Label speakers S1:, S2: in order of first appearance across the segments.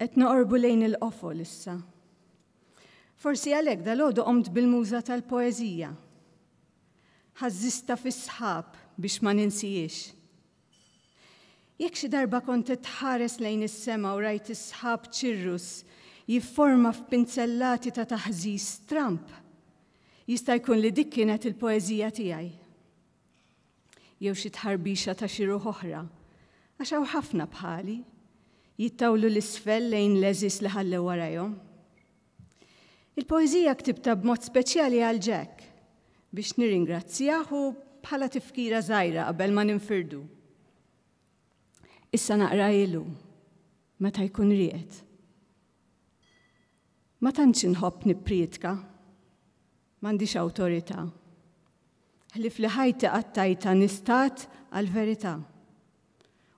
S1: Et noqorbu lejn il-qofol issa. Forsi għalek dal omt bil-muża tal-poezija. Ħazzista fis-sħab biex ma ninsijiex. Jekk xi darba kont tħares lejn is-sema u rajt is-sħab ċirrus jifforma f'pinzellati ta' taħżis Trump, jista' jkun li dik kienet il-poezija tiegħi. Jew xi tħarbixa ta' xi ruħ oħra, għax hawn ħafna bħali jittawlu l-isfel lejn leżis li ħallew warajhom. Il-poezija ktibta b'mod speċjali għal Jack biex nirringrazzjahu bħala tifkira żgħira qabel ma ninfirdu. Issa naqra ilu meta jkun riqet. Ma tantx inħobb nipprietka, m'għandix awtorità. Ħlif li ħajti qattajta nistat għal verità.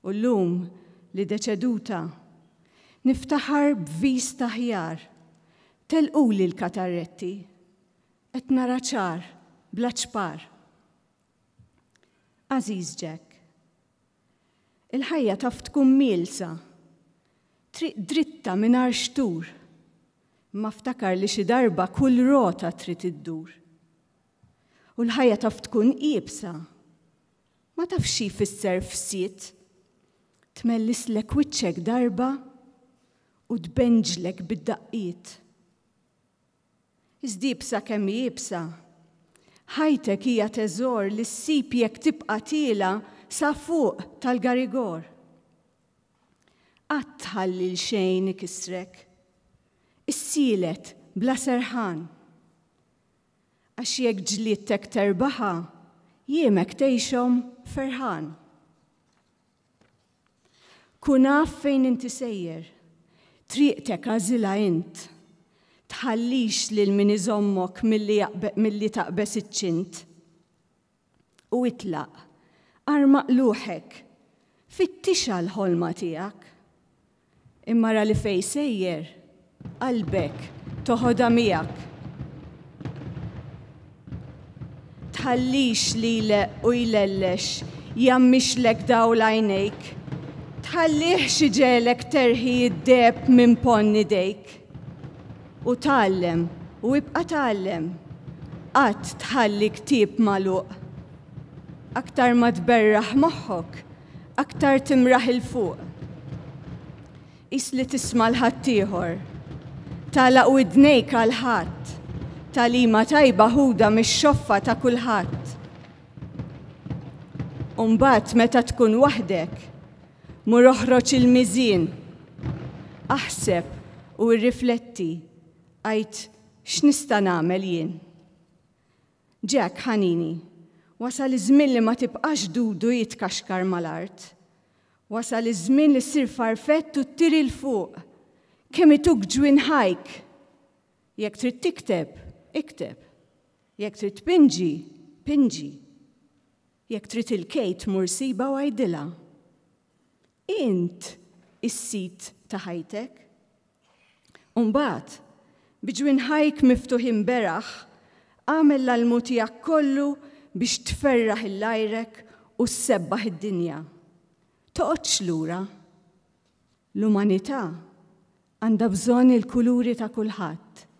S1: U llum li deċeduta. Niftaħar b'vis taħjar, telqu li l-katarretti, et naraċar, blaċpar. Aziz Jack, il-ħajja taf tkun milsa, triq dritta minar xtur, ma ftakar li xi darba kull rota trid iddur. U l-ħajja taf tkun iebsa, ma tafx xi fisser fsiet, lek wiċċek darba u tbenġlek bid-daqqiet. Iżdibsa kemm jibsa, ħajtek hija teżor li ssib jekk tibqa' tiela sa fuq tal-garigor. Qatt ħalli l-xejn ikisrek, Issielet bla serħan. Għax jekk ġlittek terbaħa, jiemek tgħixhom ferħan kunaf fejn inti sejjer, triqtek għazila int, tħallix lil min iżommok mill-li taqbes iċċint. U itlaq, armaq luħek, fittixa l-ħolma tijak. Immara li fej sejjer, qalbek, toħoda miegħek. Tħallix li le u jlellex, jammix lek daw lajnejk, Ħallih xieġelek terħi id-deb minn ponni dejk. U tallem, u ibqa tallem, qatt tħalli ktib maluq. Aktar ma tberraħ moħħok, aktar timraħ il-fuq. Is li tisma l-ħattijħor, tala u id-nejk għal-ħatt, talima tajba ħuda mis-xoffa ta' kulħadd. Umbat meta tkun waħdek, mur il-mizin. Aħseb u rrifletti għajt x'nista' nagħmel jien. Jack ħanini, wasal iż-żmien li ma tibqax dudu jitkaxkar mal-art. Wasal iż-żmien li ssir farfett u ttiri l fuq. Kemm ituk ġwin ħajk. Jekk trid tikteb, ikteb. Jekk trid pinġi, pinġi. Jekk trid il-kejt mursiba u għajdilha int is-sit ta' ħajtek. Umbat, biġwin ħajk miftuħin beraħ, għamel l-mutijak kollu biex tferraħ il-lajrek u s-sebbaħ id-dinja. Toqgħodx lura. L-umanità għandha bżonn il-kuluri ta' kulħadd